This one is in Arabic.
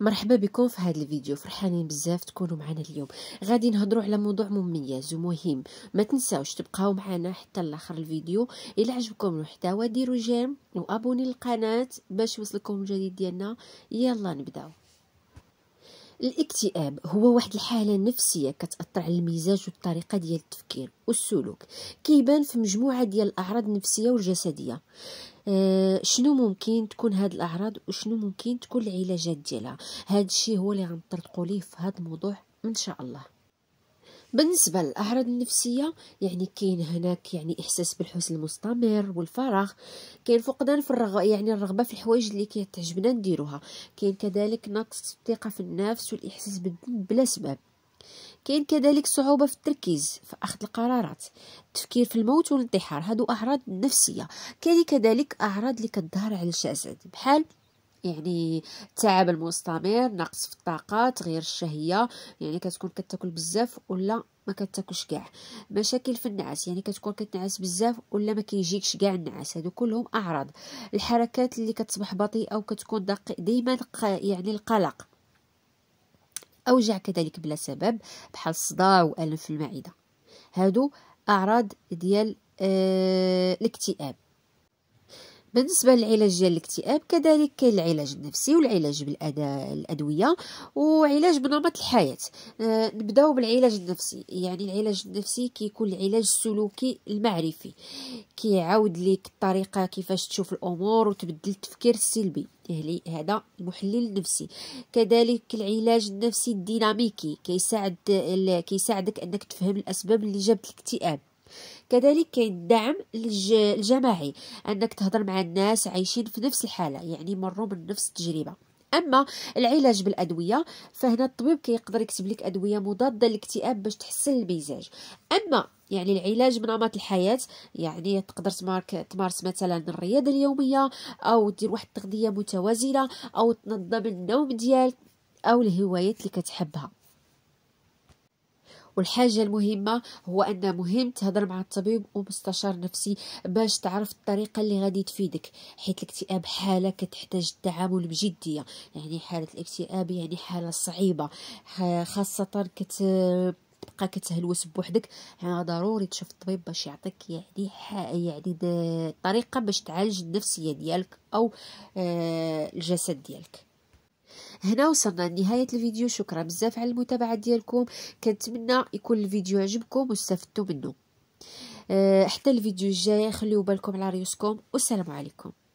مرحبا بكم في هذا الفيديو فرحانين بزاف تكونوا معنا اليوم غادي نهضروا على موضوع مميز ومهم ما تنساوش تبقاو معنا حتى لاخر الفيديو الا عجبكم المحتوى ديروا جيم وابوني القناه باش يوصلكم الجديد ديالنا يلا نبداو الاكتئاب هو واحد الحاله نفسيه كتاثر على المزاج والطريقه ديال التفكير والسلوك كيبان في مجموعه ديال الاعراض النفسيه والجسديه آه، شنو ممكن تكون هاد الاعراض وشنو ممكن تكون العلاجات ديالها هاد الشيء هو اللي غنطرقوا ليه في هاد الموضوع ان شاء الله بالنسبة للأعراض النفسية يعني كاين هناك يعني إحساس بالحزن المستمر والفراغ كاين فقدان في الرغبة يعني الرغبة في الحوايج اللي كتعجبنا نديروها كاين كذلك نقص الثقة في النفس والإحساس بالذنب بلا سبب كاين كذلك صعوبه في التركيز في اخذ القرارات التفكير في الموت والانتحار هادو اعراض نفسيه كاين كذلك اعراض اللي كتظهر على الجسد بحال يعني التعب المستمر نقص في الطاقه تغيير الشهيه يعني كتكون كتاكل بزاف ولا ما كتاكلش كاع مشاكل في النعاس يعني كتكون كتنعس بزاف ولا ما كيجيكش كاع النعاس هادو كلهم اعراض الحركات اللي كتصبح بطيئه وكتكون دائما يعني القلق أوجع كذلك بلا سبب بحال الصداع وألم في المعدة هادو أعراض ديال آه الاكتئاب بالنسبه للعلاج ديال الاكتئاب كذلك كاين العلاج النفسي والعلاج بالادويه وعلاج بنمط الحياه آه، نبداو بالعلاج النفسي يعني العلاج النفسي كيكون العلاج السلوكي المعرفي كيعاود ليك الطريقه كيفاش تشوف الامور وتبدل التفكير السلبي يعني هذا المحلل النفسي كذلك العلاج النفسي الديناميكي كيساعد كيساعدك انك تفهم الاسباب اللي جابت الاكتئاب كذلك كاين الدعم الجماعي انك تهضر مع الناس عايشين في نفس الحاله يعني مروا من نفس التجربه اما العلاج بالادويه فهنا الطبيب كيقدر يكتب لك ادويه مضاده للاكتئاب باش تحسن المزاج اما يعني العلاج بنمط الحياه يعني تقدر تمارك تمارس مثلا الرياضه اليوميه او دير واحد التغذيه متوازنه او تنظم النوم ديالك او الهوايات اللي كتحبها والحاجة المهمة هو أن مهم تهضر مع الطبيب ومستشار نفسي باش تعرف الطريقة اللي غادي تفيدك حيت الاكتئاب حالة كتحتاج التعامل بجدية يعني حالة الاكتئاب يعني حالة صعيبة خاصة كت تبقى كتهلوس بوحدك يعني ضروري تشوف الطبيب باش يعطيك يعني يعني طريقه باش تعالج النفسيه ديالك او آه، الجسد ديالك هنا وصلنا لنهايه الفيديو شكرا بزاف على المتابعه ديالكم كنتمنى يكون الفيديو عجبكم واستفدتوا منه أه، حتى الفيديو الجاي خليو بالكم على ريوسكم والسلام عليكم